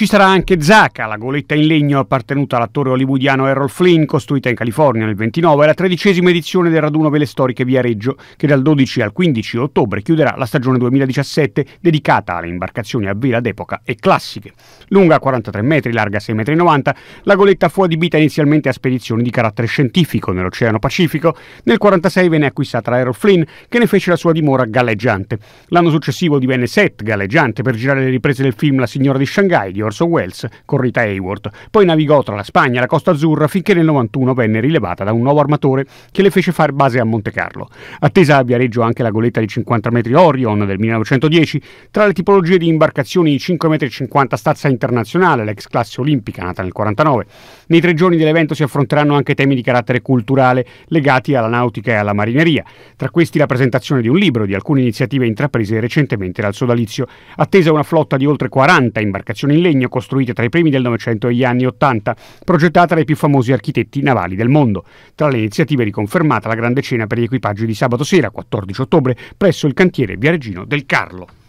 Ci sarà anche Zaka, la goletta in legno appartenuta all'attore hollywoodiano Errol Flynn, costruita in California nel 29, la tredicesima edizione del raduno Vele Storiche Viareggio, che dal 12 al 15 ottobre chiuderà la stagione 2017 dedicata alle imbarcazioni a vela d'epoca e classiche. Lunga 43 metri, larga 6,90 metri, la goletta fu adibita inizialmente a spedizioni di carattere scientifico nell'Oceano Pacifico. Nel 1946 venne acquistata da Errol Flynn, che ne fece la sua dimora galleggiante. L'anno successivo divenne set galleggiante per girare le riprese del film La signora di Shanghai di verso Wells con Rita Hayworth. Poi navigò tra la Spagna e la Costa Azzurra finché nel 91 venne rilevata da un nuovo armatore che le fece fare base a Monte Carlo. Attesa a Viareggio anche la goletta di 50 metri Orion del 1910. Tra le tipologie di imbarcazioni 5,50 m stazza internazionale, l'ex classe olimpica nata nel 49. Nei tre giorni dell'evento si affronteranno anche temi di carattere culturale legati alla nautica e alla marineria. Tra questi la presentazione di un libro di alcune iniziative intraprese recentemente dal sodalizio. Attesa una flotta di oltre 40 imbarcazioni in legno ordigno costruite tra i primi del Novecento e gli anni Ottanta, progettata dai più famosi architetti navali del mondo. Tra le iniziative riconfermata la grande cena per gli equipaggi di sabato sera, 14 ottobre, presso il cantiere Viareggino del Carlo.